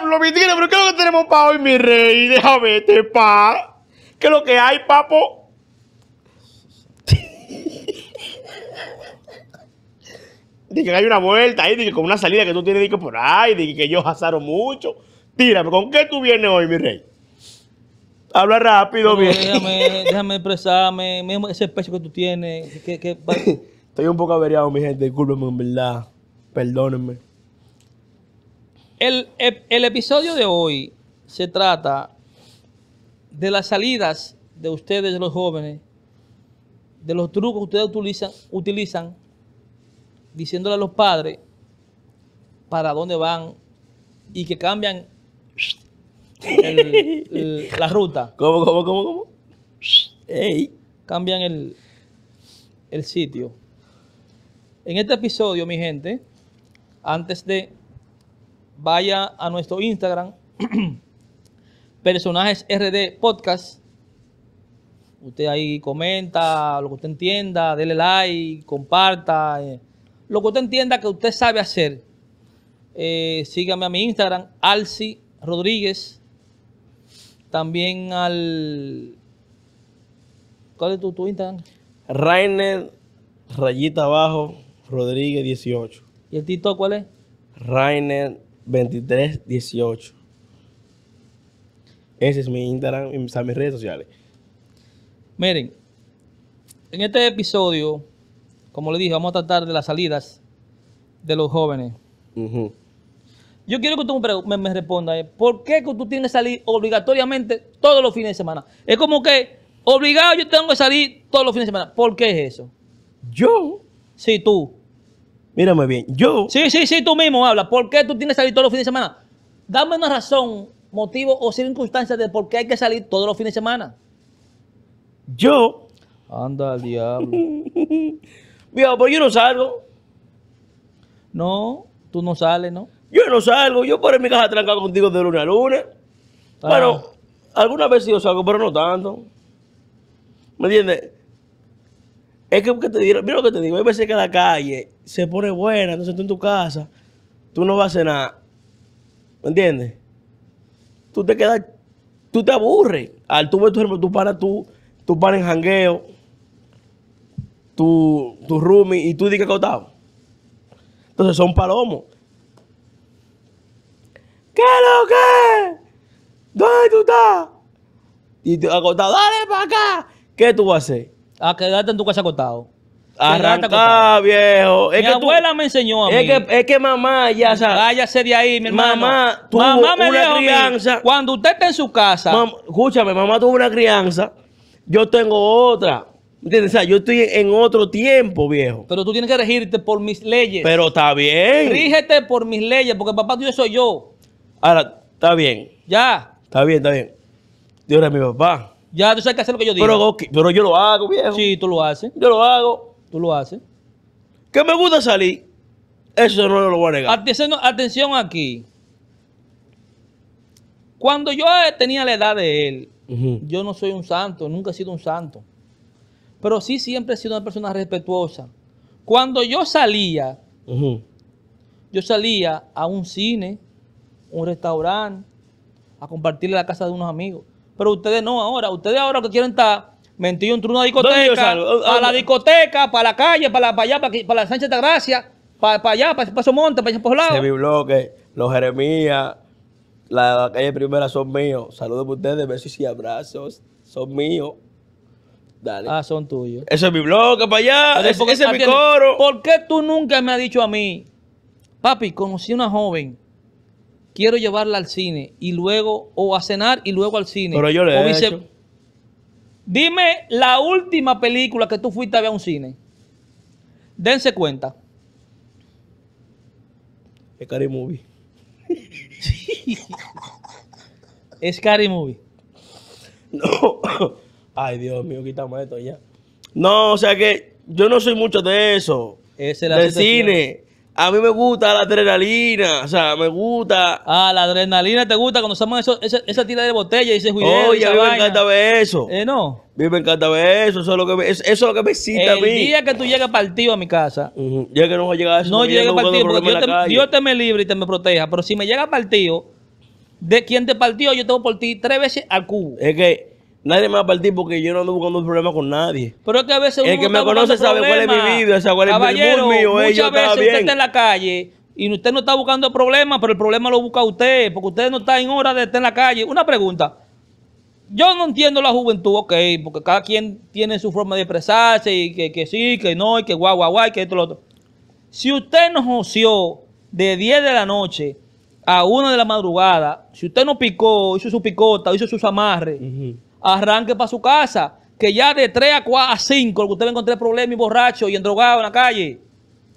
diablo, mi pero ¿qué es lo que tenemos para hoy, mi rey? Déjame te este, pa. ¿Qué es lo que hay, papo? Dije que hay una vuelta ahí, con una salida que tú tienes dije, por ahí, dije que yo jazaro mucho. Tírame, ¿con qué tú vienes hoy, mi rey? Habla rápido, bien. Déjame, déjame expresarme, ese pecho que tú tienes. Estoy un poco averiado, mi gente, discúlpenme, en verdad. Perdónenme. El, episodio de hoy se trata de las salidas de ustedes, los jóvenes, de los trucos que ustedes utilizan, utilizan diciéndole a los padres para dónde van y que cambian la ruta. ¿Cómo, cómo, cómo, cómo? Cambian el sitio. En este episodio, mi gente, antes de vaya a nuestro Instagram, personajes RD Podcast. Usted ahí comenta lo que usted entienda, dele like, comparta, eh, lo que usted entienda que usted sabe hacer. Eh, sígame a mi Instagram, Alsi Rodríguez. También al... ¿Cuál es tu, Instagram? Rainer, rayita abajo, Rodríguez 18. ¿Y el TikTok cuál es? Rainer 23 18. Ese es mi Instagram y mis, redes sociales. Miren, en este episodio, como le dije, vamos a tratar de las salidas de los jóvenes. Yo quiero que tú me, responda, respondas, eh, ¿por qué que tú tienes que salir obligatoriamente todos los fines de semana? Es como que obligado yo tengo que salir todos los fines de semana. ¿Por qué es eso? Yo. Sí, tú. Mírame bien, yo... Sí, sí, sí, tú mismo habla. ¿Por qué tú tienes que salir todos los fines de semana? Dame una razón, motivo o circunstancia de por qué hay que salir todos los fines de semana. Yo... Anda al diablo. Mira, pero pues yo no salgo. No, tú no sales, ¿no? Yo no salgo. Yo por mi casa trancado contigo de lunes a lunes. Ah. Bueno, alguna vez sí yo salgo, pero no tanto. ¿Me entiendes? Es que, te mira lo que te digo, hay veces que la calle se pone buena, entonces tú en tu casa, tú no vas a hacer nada. ¿Me entiendes? Tú te quedas, tú te aburres. Al tú tu tú paras tú, tú paras en jangueo, tu, tu roomie, y tú dices que Entonces son palomos. ¿Qué lo que? ¿Dónde tú estás? Y te acostado dale para acá. ¿Qué tú vas a hacer? a quedarte en tu casa acostado. Arranca, viejo. Es mi que abuela me enseñó a mí. Es que, mamá ya o sabe. Ah, de ahí, mi hermano. Mamá tuvo mamá me una crianza. cuando usted está en su casa. escúchame, mamá tuvo una crianza. Yo tengo otra. ¿Entiendes? O sea, yo estoy en otro tiempo, viejo. Pero tú tienes que regirte por mis leyes. Pero está bien. Rígete por mis leyes, porque papá tuyo soy yo. Ahora, está bien. Ya. Está bien, está bien. Dios es mi papá. Ya tú sabes que hacer lo que yo digo. Pero, yo lo hago, viejo. Sí, tú lo haces. Yo lo hago. Tú lo haces. Que me gusta salir. Eso no lo voy a negar. Atención, aquí. Cuando yo tenía la edad de él, yo no soy un santo, nunca he sido un santo. Pero sí siempre he sido una persona respetuosa. Cuando yo salía, yo salía a un cine, un restaurante, a compartirle la casa de unos amigos. Pero ustedes no ahora. Ustedes ahora que quieren estar metido en una discoteca, a la discoteca, para la calle, para, la, para allá, para, la Sánchez de Gracia, para, allá, para, para monte para allá, esos lados. mi bloque, los Jeremías, la, calle primera son míos. Saludos para ustedes, besos y abrazos. Son míos. Dale. Ah, son tuyos. Ese es mi bloque para allá. porque, es mi coro. ¿Por qué tú nunca me has dicho a mí, papi, conocí una joven quiero llevarla al cine y luego, o a cenar y luego al cine. Pero yo le he Dime la última película que tú fuiste a ver a un cine. Dense cuenta. Scary Movie. Es Scary Movie. No. Ay, Dios mío, quitamos esto ya. No, o sea que yo no soy mucho de eso. es la del cine. A mí me gusta la adrenalina, o sea, me gusta. Ah, la adrenalina te gusta cuando estamos eso, esa, tira de botella y ese juicio. Oye, a mí me encanta ver eso. Eh, no. A mí me encanta ver eso, eso es lo que me, eso lo que excita a mí. El día que tú llegas partido a mi casa. Ya que no vas a llegar a eso. No llega partido porque yo te, me libre y te me proteja. Pero si me llega partido, de quien te partió, yo tengo por ti tres veces al cubo. Es que Nadie me va a partir porque yo no ando buscando un problema con nadie. Pero es que a veces El que me conoce sabe cuál es mi vida, o sea, cuál es mi mundo mío. Muchas veces usted está en la calle y usted no está buscando problemas, pero el problema lo busca usted, porque usted no está en hora de estar en la calle. Una pregunta. Yo no entiendo la juventud, ok, porque cada quien tiene su forma de expresarse y que, que sí, que no, y que guau, guau, guau, y que esto, lo otro. Si usted nos oció de 10 de la noche a 1 de la madrugada, si usted no picó, hizo su picota, hizo sus amarres, arranque para su casa. Que ya de 3 a 4 a 5, que usted va a encontrar problema y borracho y endrogado en la calle.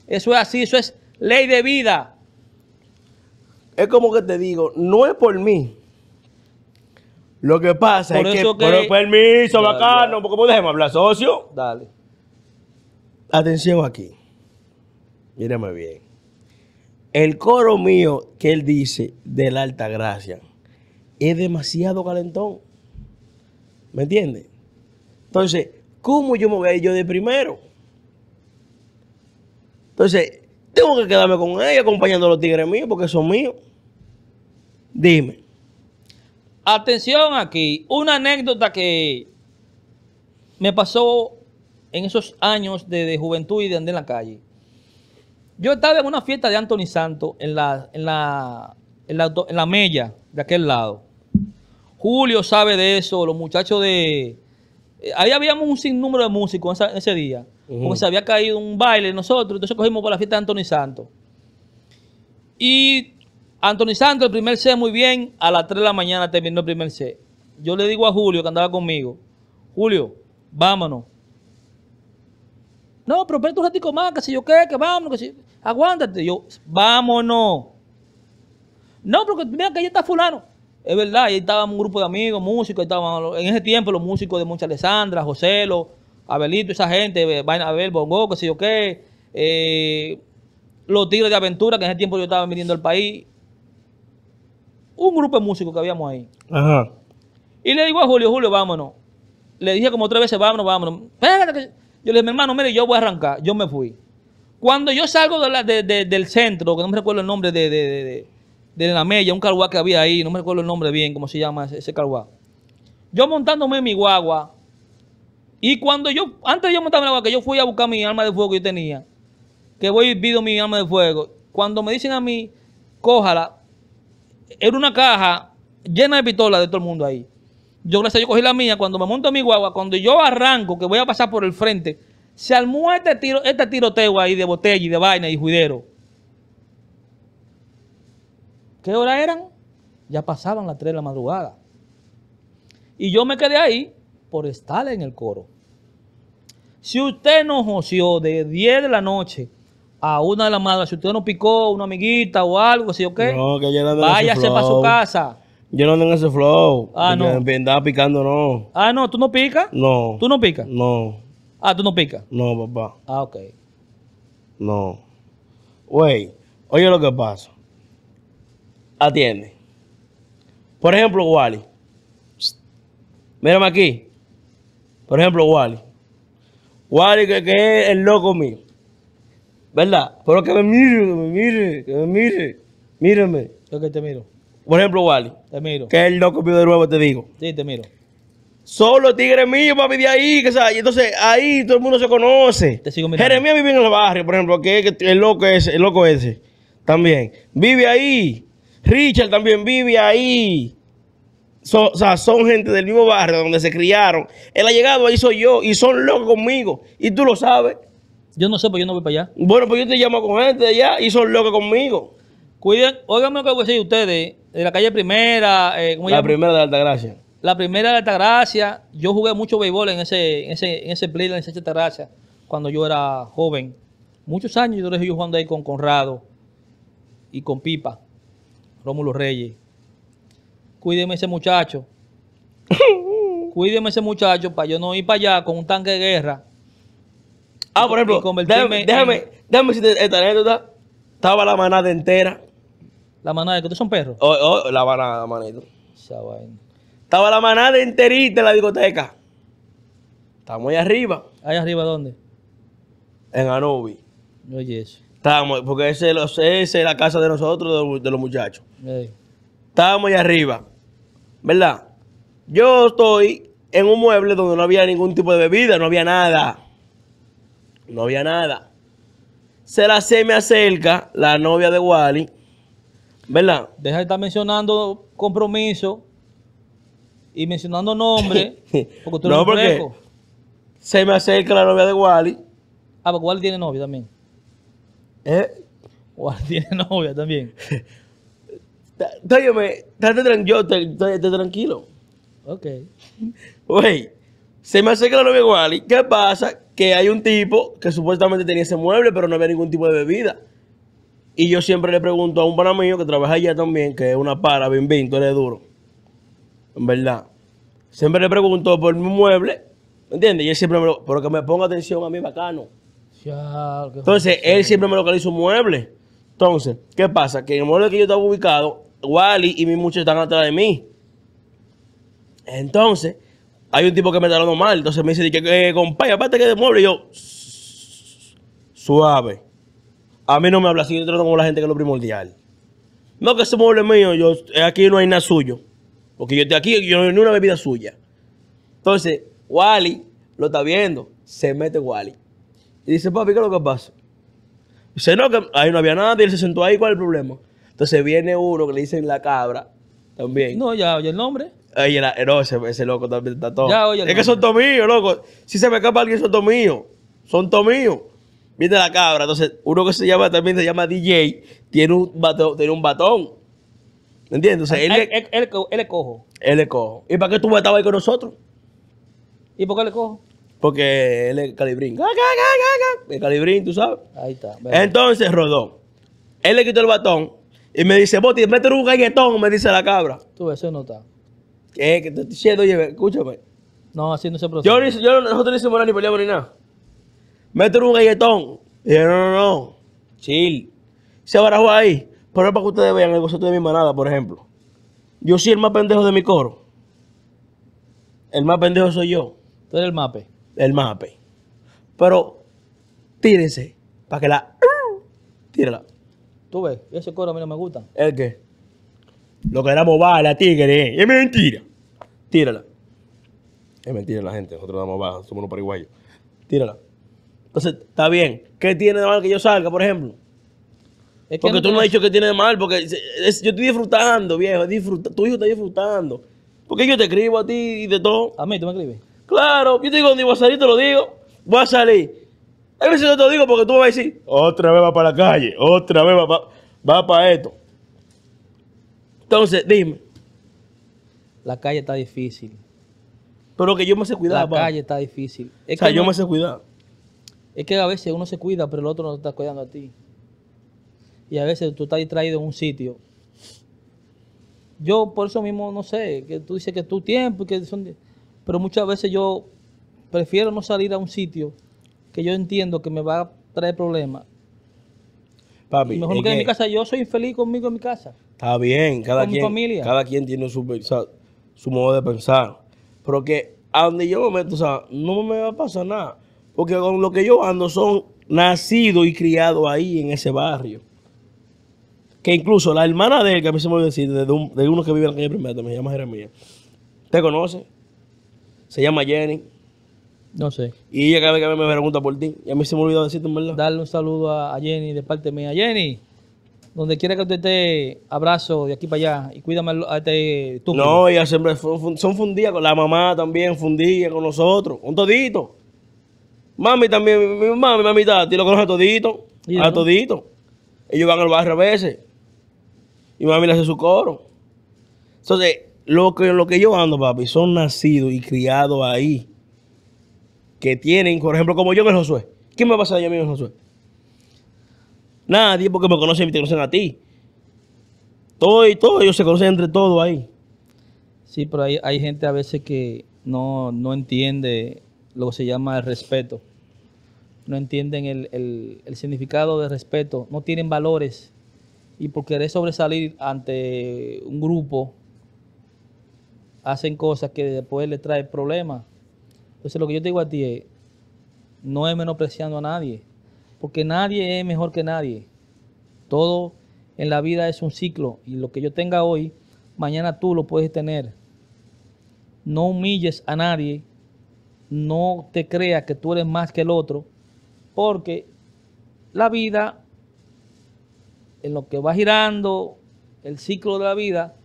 Eso es así, eso es ley de vida. Es como que te digo, no es por mí. Lo que pasa es que, que... Por permiso, bacano, porque podemos hablar, socio. Dale. Atención aquí. Mírame bien. El coro mío que él dice de la alta gracia es demasiado calentón. ¿Me entiendes? Entonces, ¿cómo yo me voy a ir yo de primero? Entonces, tengo que quedarme con ella acompañando a los tigres míos porque son míos. Dime. Atención aquí, una anécdota que me pasó en esos años de, juventud y de andar en la calle. Yo estaba en una fiesta de Anthony Santos en la, en la, en la, en la mella de aquel lado. Julio sabe de eso, los muchachos de... Eh, ahí habíamos un sinnúmero de músicos ese, día, porque se había caído un baile nosotros, entonces cogimos para la fiesta de Anthony Santo. Y Anthony Santo, el primer C muy bien, a las 3 de la mañana terminó el primer C. Yo le digo a Julio, que andaba conmigo, Julio, vámonos. No, pero espérate un ratito más, que si yo qué, que vámonos, que si... Aguántate. Yo, vámonos. No, porque mira que ahí está fulano. Es verdad, ahí estaba un grupo de amigos, músicos, estaban, en ese tiempo los músicos de Moncha Alessandra, Joselo, Abelito, esa gente, Vaina Abel, Bongo, qué sé yo qué, eh, los Tigres de Aventura, que en ese tiempo yo estaba viniendo al país. Un grupo de músicos que habíamos ahí. Ajá. Y le digo a Julio, Julio, vámonos. Le dije como tres veces, vámonos, vámonos. Yo le dije, mi hermano, mire, yo voy a arrancar. Yo me fui. Cuando yo salgo de la, del centro, que no me recuerdo el nombre de, de la Mella, un carguá que había ahí, no me recuerdo el nombre bien, cómo se llama ese, ese Yo montándome mi guagua, y cuando yo, antes de yo montarme en la guagua, que yo fui a buscar mi arma de fuego que yo tenía, que voy y mi arma de fuego, cuando me dicen a mí, cójala, era una caja llena de pistolas de todo el mundo ahí. Yo, gracias, yo cogí la mía, cuando me monto en mi guagua, cuando yo arranco, que voy a pasar por el frente, se armó este, tiro, este tiroteo ahí de botella y de vaina y juidero. ¿Qué hora eran? Ya pasaban las 3 de la madrugada. Y yo me quedé ahí por estar en el coro. Si usted no joseó de 10 de la noche a una de la madrugada, si usted no picó una amiguita o algo, si o qué, no, que no váyase para su casa. Yo no tengo ese flow. Ah, no. Andaba picando, no. Ah, no, ¿tú no picas? No. ¿Tú no picas? No. Ah, ¿tú no picas? No, papá. Ah, ok. No. Güey, oye lo que pasa atiende. Por ejemplo, Wally. Mírame aquí. Por ejemplo, Wally. Wally, que, que, es el loco mío. ¿Verdad? Pero que me mire, que me mire, que me mire. Mírame. te miro. Por ejemplo, Wally. Te miro. Que es el loco mío de nuevo, te digo. Sí, te miro. Solo tigre mío, a vivir ahí. Que sea, y entonces, ahí todo el mundo se conoce. Jeremia Jeremías vive en el barrio, por ejemplo, que, el loco el loco ese. También. Vive ahí. Richard también vive ahí. o sea, son gente del mismo barrio donde se criaron. Él ha llegado, ahí soy yo y son locos conmigo. Y tú lo sabes. Yo no sé, porque yo no voy para allá. Bueno, pues yo te llamo con gente de allá y son locos conmigo. Cuiden, oiganme lo que voy a decir ustedes. De la calle Primera. Eh, la Primera de Altagracia. La Primera de Altagracia. Yo jugué mucho béisbol en ese, en ese, en ese play, en esa cuando yo era joven. Muchos años yo dejé yo jugando ahí con Conrado y con Pipa. Rómulo Reyes. Cuídeme ese muchacho. Cuídeme ese muchacho para yo no ir para allá con un tanque de guerra. Ah, por ejemplo, déjame, déjame, déjame decirte esta anécdota. Estaba la manada entera. ¿La manada? ¿Que ustedes son perros? Oh, oh la manada, manito. Estaba la manada enterita en la discoteca. Estamos ahí arriba. ¿Ahí arriba dónde? En Anubi. Oye, eso porque esa es la casa de nosotros, de, los muchachos. estamos Estábamos allá arriba, ¿verdad? Yo estoy en un mueble donde no había ningún tipo de bebida, no había nada. No había nada. Se la se me acerca la novia de Wally, ¿verdad? Deja de estar mencionando compromiso y mencionando nombre, porque no, porque se me acerca la novia de Wally. Ah, porque Wally tiene novia también. ¿Eh? O tiene novia también. Óyeme, estate tranquilo, tranquilo. Ok. Güey, se me acerca la novia Wally. ¿Qué pasa? Que hay un tipo que supuestamente tenía ese mueble, pero no había ningún tipo de bebida. Y yo siempre le pregunto a un para que trabaja allá también, que es una para, bien, bien, tú eres duro. En verdad. Siempre le pregunto por mi mueble, ¿me entiendes? Y él siempre me lo, pero que me ponga atención a mí, bacano. Entonces, él siempre me localiza un mueble. Entonces, ¿qué pasa? Que en el mueble que yo estaba ubicado, Wally y mi muchacho están atrás de mí. Entonces, hay un tipo que me está hablando mal. Entonces me dice, que eh, compadre, aparte que de mueble. yo, suave. A mí no me habla así, yo trato como la gente que es lo primordial. No que ese mueble es mío, yo, eh, aquí no hay nada suyo. Porque yo estoy aquí, yo no hay una bebida suya. Entonces, Wally lo está viendo, se mete Wally. Y dice, papi, ¿qué es lo que pasa? Dice, no, que ahí no había nadie, él se sentó ahí, ¿cuál es el problema? Entonces viene uno que le dicen la cabra también. No, ya oye el nombre. no, ese, loco también está todo. Ya oye Es que son míos, loco. Si se me escapa alguien, son míos. Son míos. Viene la cabra. Entonces, uno que se llama también se llama DJ, tiene un batón. un batón. ¿Me entiendes? Ah, él, él, él, él, es cojo. Él es cojo. ¿Y para qué tú estabas ahí con nosotros? ¿Y por qué le cojo? Porque él es calibrín. El calibrín, tú sabes. Ahí está. Entonces rodó. Él le quitó el batón y me dice, Boti, métete un galletón, me dice la cabra. Tú, eso no está. ¿Qué? Que te estoy diciendo, oye, escúchame. No, así no se procede. Yo, no hice, yo, nosotros no hicimos nada ni peleamos ni nada. Mételo un galletón. Y yo, no, no, no. Chill. Se barajó ahí. Pero es para que ustedes vean el gozo de mi manada, por ejemplo. Yo soy el más pendejo de mi coro. El más pendejo soy yo. Tú eres el mape el MAPE. Pero tírense para que la... Tírala. Tú ves, ese coro a mí no me gusta. ¿El qué? Lo que damos la tigre, ¿eh? es mentira. Tírala. Es mentira la gente, nosotros damos baja. somos unos paraguayos. Tírala. Entonces, está bien. ¿Qué tiene de mal que yo salga, por ejemplo? porque tú no has dicho que tiene de mal, porque yo estoy disfrutando, viejo. tu hijo está disfrutando. Porque yo te escribo a ti y de todo. A mí, tú me escribes. Claro, yo te digo, ni voy a salir, te lo digo. Voy a salir. A veces no te lo digo porque tú vas a decir, otra vez va para la calle, otra vez va, para, esto. Entonces, dime. La calle está difícil. Pero que yo me sé cuidar, La calle está difícil. Es que yo me sé cuidar. Es que a veces uno se cuida, pero el otro no te está cuidando a ti. Y a veces tú estás distraído en un sitio. Yo por eso mismo no sé, que tú dices que tu tiempo y que son... Pero muchas veces yo prefiero no salir a un sitio que yo entiendo que me va a traer problemas. Papi, mejor no en mi casa. Yo soy infeliz conmigo en mi casa. Está bien, cada quien, cada quien tiene su, modo de pensar. Pero que a donde yo me meto, sea, no me va a pasar nada. Porque con lo que yo ando son nacidos y criado ahí en ese barrio. Que incluso la hermana de él, que a mí se me olvidó decir, de, uno que vive en la calle primera, me llama Jeremías, te conoce. Se llama Jenny. No sé. Y ella cada vez que me pregunta por ti. Y a mí se me olvidó decirte, verdad. Darle un saludo a Jenny de parte mía. Jenny, donde quiera que usted esté, abrazo de aquí para allá y cuídame a este tú. No, ella siempre son fundidas con la mamá también, fundía con nosotros, un todito. Mami también, mi mami, mamita, ti lo conoce a todito, a todito. Ellos van al barrio a veces y mami le hace su coro. Entonces, lo que, lo que yo ando, papi, son nacidos y criados ahí. Que tienen, por ejemplo, como yo en Josué. ¿Qué me pasa a mí Josué? Nadie, porque me conocen y te conocen a ti. Todo y todo, ellos se conocen entre todos ahí. Sí, pero hay, hay gente a veces que no, entiende lo que se llama el respeto. No entienden el, el significado de respeto. No tienen valores. Y por querer sobresalir ante un grupo, hacen cosas que después le traen problemas. Entonces lo que yo te digo a ti es, no es menospreciando a nadie, porque nadie es mejor que nadie. Todo en la vida es un ciclo y lo que yo tenga hoy, mañana tú lo puedes tener. No humilles a nadie, no te creas que tú eres más que el otro, porque la vida, en lo que va girando, el ciclo de la vida,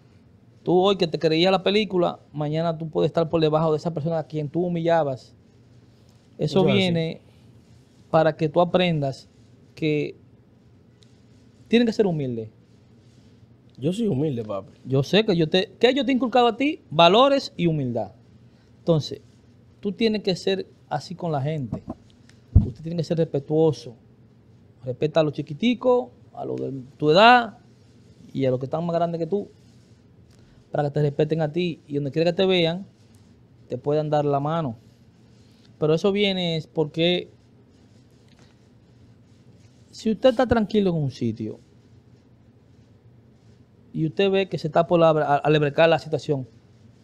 Tú hoy que te creías la película, mañana tú puedes estar por debajo de esa persona a quien tú humillabas. Eso viene para que tú aprendas que tienes que ser humilde. Yo soy humilde, papi. Yo sé que yo te, que yo te he inculcado a ti valores y humildad. Entonces, tú tienes que ser así con la gente. Usted tiene que ser respetuoso. Respeta a los chiquiticos, a los de tu edad y a los que están más grandes que tú para que te respeten a ti y donde quiera que te vean, te puedan dar la mano. Pero eso viene porque si usted está tranquilo en un sitio y usted ve que se está por alebrecar la situación,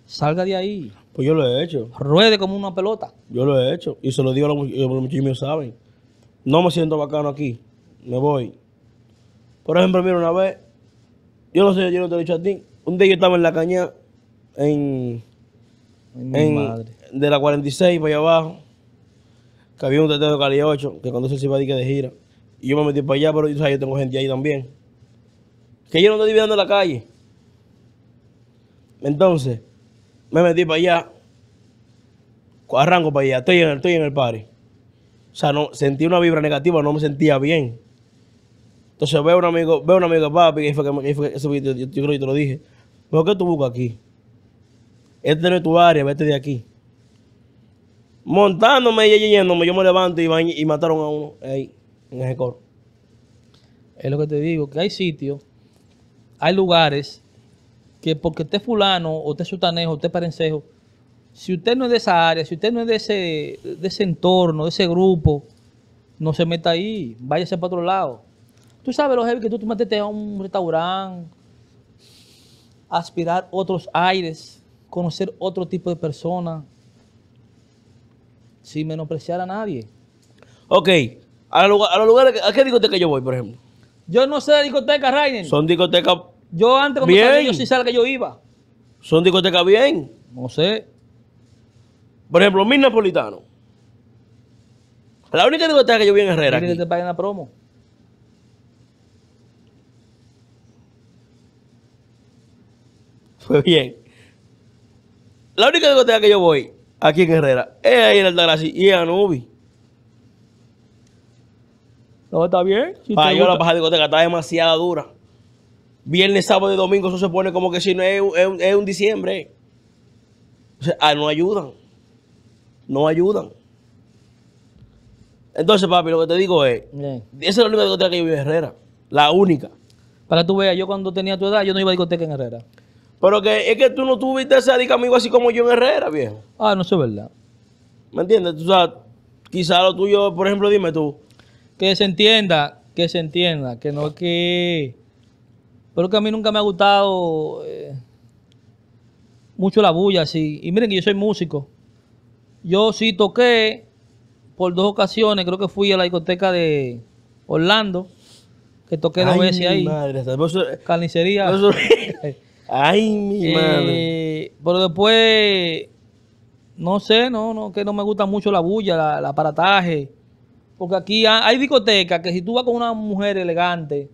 salga de ahí. Pues yo lo he hecho. Ruede como una pelota. Yo lo he hecho. Y se lo digo a los, los muchachos saben. No me siento bacano aquí. Me voy. Por ejemplo, mira, una vez, yo lo sé, yo no te lo he dicho a ti, un día yo estaba en la caña, en, en de la 46 para allá abajo, que había un teteo de Cali 8, que cuando se iba a de gira. Y yo me metí para allá, pero yo tengo gente ahí también. Que yo no estoy en la calle. Entonces, me metí para allá. Arranco para allá. Estoy en el, estoy en el party. O sea, no, sentí una vibra negativa, no me sentía bien. Entonces veo a un amigo, veo a un amigo papi, que fue que, que, fue yo, yo, creo que te lo dije. ¿Pero qué tú buscas aquí? Este no es tu área, vete de aquí. Montándome y yéndome, yo me levanto y, van y mataron a uno ahí, en el coro. Es lo que te digo, que hay sitios, hay lugares que porque usted fulano, o usted es sutanejo, usted es parencejo, si usted no es de esa área, si usted no es de ese, ese entorno, de ese grupo, no se meta ahí, váyase para otro lado. Tú sabes los que tú, te metiste a un restaurante, aspirar otros aires, conocer otro tipo de persona, sin menospreciar a nadie. Ok, a, los a, qué discoteca yo voy, por ejemplo? Yo no sé de discoteca, Rainer. Son discotecas. Yo antes, cuando salía, yo sí sabía que yo iba. Son discotecas bien. No sé. Por ejemplo, mis napolitano La única discoteca que yo vi en Herrera. te este paguen la promo. Pues bien, la única discoteca que yo voy aquí en Herrera es ahí en Altagracia y en Anubi. No, está bien. Si Para yo la paja discoteca está demasiado dura. Viernes, sábado y domingo, eso se pone como que si no es, un diciembre. O sea, ah, no ayudan. No ayudan. Entonces, papi, lo que te digo es, esa es la única discoteca que yo vivo en Herrera. La única. Para que tú veas, yo cuando tenía tu edad, yo no iba a discoteca en Herrera. Pero que es que tú no tuviste ese amigo así como yo en Herrera, viejo. Ah, no, sé verdad. ¿Me entiendes? O sea, quizá lo tuyo, por ejemplo, dime tú. Que se entienda, que se entienda, que no es que... Pero que a mí nunca me ha gustado eh, mucho la bulla, así. Y miren que yo soy músico. Yo sí toqué por dos ocasiones, creo que fui a la discoteca de Orlando, que toqué dos veces ahí. Madre, carnicería. Ay, mi eh, madre. Pero después, no sé, no, no, que no me gusta mucho la bulla, la, el aparataje. Porque aquí hay discotecas que si tú vas con una mujer elegante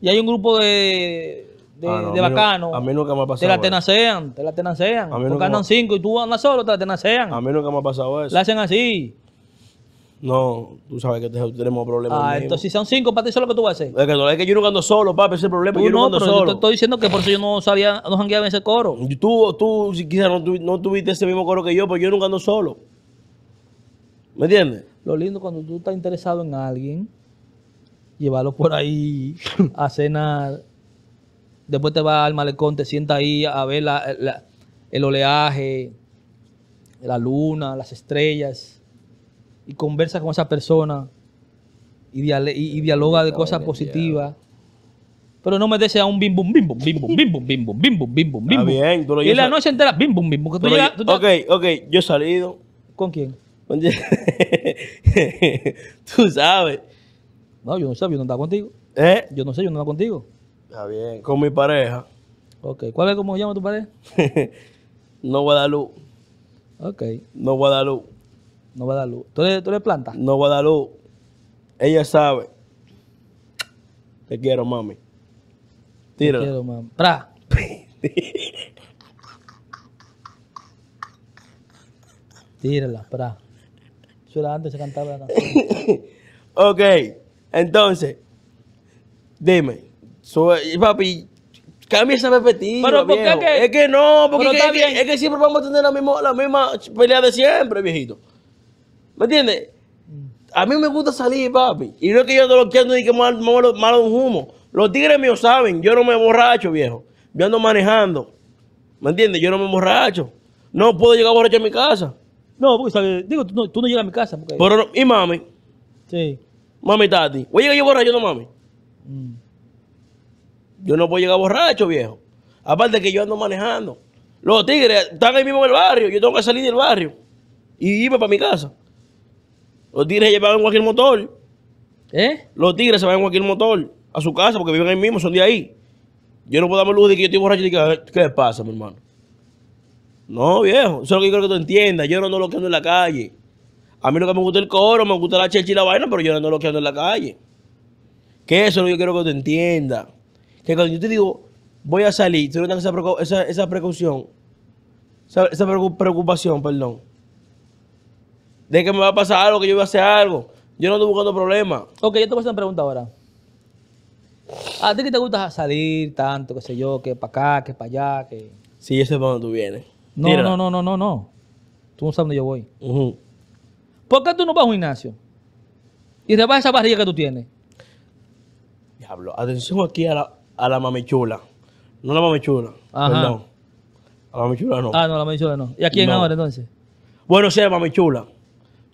y hay un grupo de, de, ah, de bacanos, a mí nunca me pasado te la tenacean, te la tenacean. A porque andan cinco y tú andas solo, te la tenacean. A mí nunca me ha pasado eso. La hacen así. No, tú sabes que tenemos problemas. Ah, entonces si son cinco, para eso es lo que tú vas a hacer. Es que, yo no ando solo, papi, ese es el problema. yo no, ando pero solo. Yo te estoy diciendo que por eso yo no sabía, no jangueaba en ese coro. Tú, tú quizás no, no tuviste ese mismo coro que yo, pero pues yo nunca ando solo. ¿Me entiendes? Lo lindo cuando tú estás interesado en alguien, llevarlo por ahí a cenar. Después te vas al malecón, te sientas ahí a ver el oleaje, la luna, las estrellas y conversa con esa persona y, dialoga, y, dialoga de cosas positivas. Pero no me desea un bim bum bim bum bim bum bim bum bim bum bim bum bim bum bim bien, tú lo Y la noche entera bim bum bim bum. Ok, ok, yo he salido. ¿Con quién? tú sabes. No, yo no sé, yo no andaba contigo. ¿Eh? Yo no sé, yo no estaba contigo. Está bien, con mi pareja. Ok, ¿cuál es cómo se llama tu pareja? no Guadalupe. Ok. No Guadalupe. No va a dar luz. ¿Tú le, plantas? No va a dar luz. Ella sabe. Te quiero, mami. Tírala. Te quiero, mami. ¡Pra! Tírala, pra. Yo antes se cantaba la ok, entonces, dime, eh, papi, cambia esa perspectiva. Pero ¿por qué? Es que no, porque es que, es, que, siempre vamos a tener la misma pelea de siempre, viejito. ¿Me entiendes? A mí me gusta salir, papi. Y no es que yo no lo quiero ni que me mal, un humo. Los tigres míos saben, yo no me borracho, viejo. Yo ando manejando. ¿Me entiendes? Yo no me borracho. No puedo llegar borracho a mi casa. No, porque digo, tú no, llegas a mi casa. Pero y mami. Sí. Mami Tati. Voy a llegar yo borracho, no mami. Mm. Yo no puedo llegar borracho, viejo. Aparte que yo ando manejando. Los tigres están ahí mismo en el barrio. Yo tengo que salir del barrio y irme para mi casa. Los tigres se llevan cualquier motor. ¿Eh? Los tigres se van en cualquier motor a su casa porque viven ahí mismo, son de ahí. Yo no puedo darme luz de que yo estoy borracho y que, ¿qué pasa, mi hermano? No, viejo. Eso es lo que yo quiero que tú entiendas. Yo no ando loqueando en la calle. A mí lo que me gusta el coro, me gusta la checha y la vaina, pero yo no ando loqueando en la calle. Que eso es lo yo quiero que tú entiendas. Que cuando yo te digo, voy a salir, tú no esa, precaución, esa preocupación, perdón de que me va a pasar algo, que yo voy a hacer algo. Yo no estoy buscando problemas. Ok, yo te voy a hacer una pregunta ahora. ¿A ti que te gusta salir tanto, qué sé yo, que para acá, que para allá, que... Sí, ese es para donde tú vienes. No, no, no, no, no, no. Tú no sabes dónde yo voy. ¿Por qué tú no vas a un gimnasio? Y rebajas esa barriga que tú tienes. Diablo, atención aquí a la, a la mamichula. No la mamichula, Ajá. perdón. A la mamichula no. Ah, no, la mamichula no. ¿Y a quién ahora entonces? Bueno, sí, la mamichula.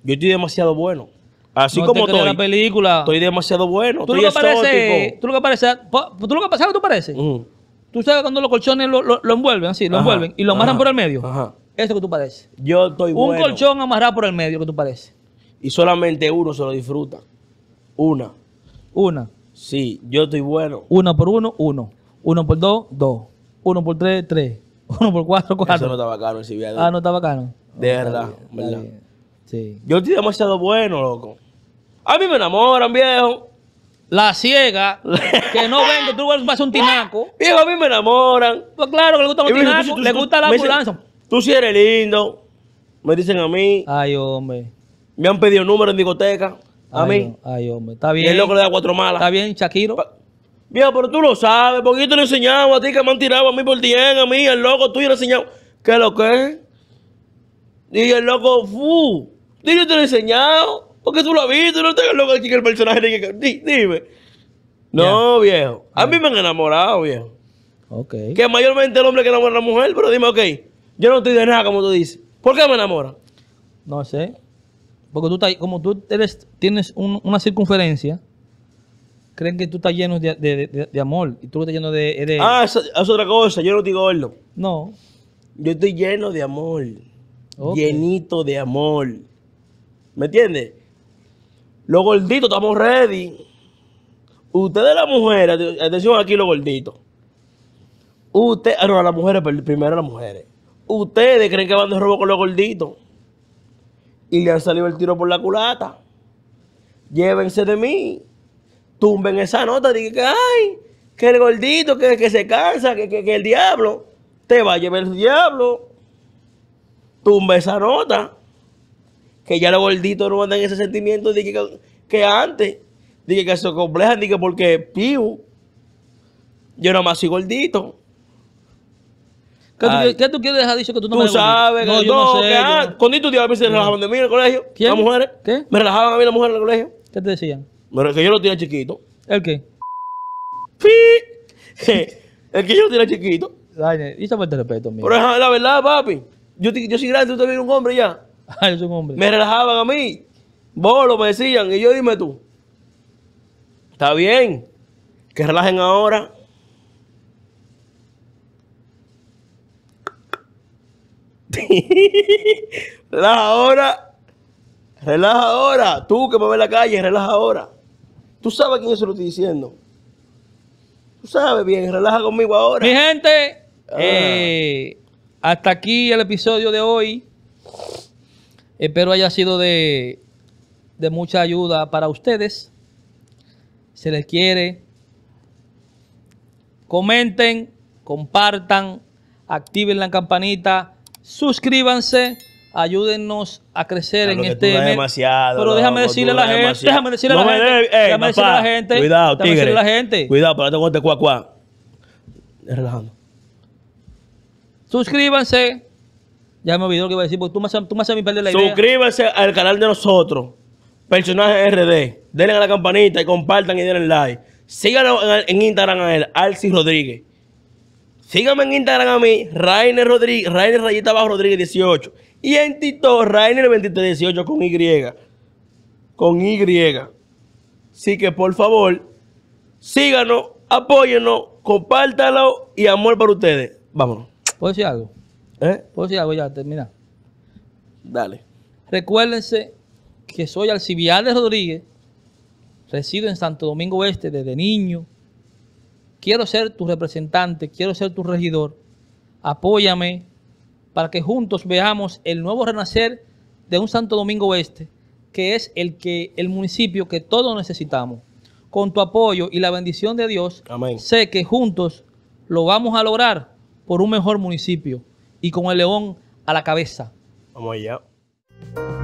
Yo estoy demasiado bueno. Así no como te estoy. la película. Estoy demasiado bueno. Tú lo que parece? Tú lo que parece... Tú lo que pasa? tú pareces. Tú sabes cuando los colchones lo, lo, envuelven, así, lo envuelven y lo amarran por el medio. Ajá. Eso que tú pareces. Yo estoy bueno. Un colchón amarrado por el medio que tú pareces. Y solamente uno se lo disfruta. Una. Una. Sí, yo estoy bueno. Una por uno, uno. Uno por dos, dos. Uno por tres, tres. Uno por cuatro, cuatro. Eso no está bacano, si Ah, no está bacano. De verdad, verdad. Yo estoy demasiado bueno, loco. A mí me enamoran, viejo. La ciega, que no ven tú vas a hacer un tinaco. Viejo, a mí me enamoran. Pues claro que le gusta los tinacos, le gusta la ambulancia. tú sí eres lindo. Me dicen a mí. Ay, hombre. Me han pedido números en discoteca. A mí. Ay, hombre. Está bien. Y el loco le da cuatro malas. Está bien, Shakiro. Viejo, pero tú lo sabes, porque yo te lo he enseñado a ti que me han tirado a mí por 10, a mí, el loco, tú yo lo he enseñado. ¿Qué es lo que es? Y el loco, fu. Dime, te lo he enseñado. Porque tú lo has visto. No te loco aquí el personaje que. dime. No, viejo. A mí me han enamorado, viejo. Ok. Que mayormente el hombre que enamora a la mujer, pero dime, ok. Yo no estoy de nada, como tú dices. ¿Por qué me enamora? No sé. Porque tú estás, como tú tienes una circunferencia, creen que tú estás lleno de, amor y tú estás lleno de... Ah, es, otra cosa. Yo no digo gordo. No. Yo estoy lleno de amor. Llenito de amor. ¿Me entiendes? Los gorditos estamos ready. Ustedes las mujeres, atención aquí los gorditos. Ustedes, ah, no, las mujeres, primero las mujeres. Ustedes creen que van de robo con los gorditos. Y le han salido el tiro por la culata. Llévense de mí. Tumben esa nota. Dije que, ay, que el gordito, que, que se cansa, que, que el diablo. Te va a llevar el diablo. Tumba esa nota que ya los gorditos no andan en ese sentimiento de que, que antes. De que se complejan, dije porque piu. Yo era más soy gordito. ¿Qué tú, tú, quieres dejar dicho que tú no Tú sabes, no, yo no, sé. Que, a mí se relajaban de mí en el colegio. ¿Quién? Las mujeres. ¿Qué? Me relajaban a mí las mujeres en el colegio. ¿Qué te decían? Pero que yo lo tenía chiquito. ¿El qué? el que yo lo tenía chiquito. Dale, y esa de respeto, mío. Pero la verdad, papi. Yo, yo soy grande, tú te un hombre ya. Ah, hombre. Me relajaban a mí. Bolo me decían. Y yo dime tú. Está bien. Que relajen ahora. relaja ahora. Relaja ahora. Tú que me ves en la calle, relaja ahora. Tú sabes quién eso lo estoy diciendo. Tú sabes bien, relaja conmigo ahora. Mi gente, ah. eh, hasta aquí el episodio de hoy. Espero haya sido de, de mucha ayuda para ustedes. Se les quiere. Comenten, compartan, activen la campanita, suscríbanse ayúdennos a crecer en este demasiado. Pero déjame decirle a la gente, déjame decirle a la gente, déjame decirle a la gente, cuidado, tigre. decirle a la gente. Cuidado, para te Relajando. Suscríbanse, ya me olvidó lo que iba a decir, porque tú me haces, tú a mí perder la idea. Suscríbase al canal de nosotros, Personaje RD. Denle a la campanita y compartan y denle like. Síganos en, Instagram a él, Alci Rodríguez. Síganme en Instagram a mí, Rainer Rodríguez, Rainer Rayita Bajo Rodríguez 18. Y en TikTok, Rainer 2318 con Y. Con Y. Así que por favor, síganos, apóyenos, compártanlo y amor para ustedes. Vámonos. ¿Puedo decir algo? ¿Eh? Pues ya, voy a terminar. Dale. Recuérdense que soy Alcibiades Rodríguez, resido en Santo Domingo Oeste desde niño. Quiero ser tu representante, quiero ser tu regidor. Apóyame para que juntos veamos el nuevo renacer de un Santo Domingo Oeste, que es el, que, el municipio que todos necesitamos. Con tu apoyo y la bendición de Dios, sé que juntos lo vamos a lograr por un mejor municipio y con el león a la cabeza. Vamos allá.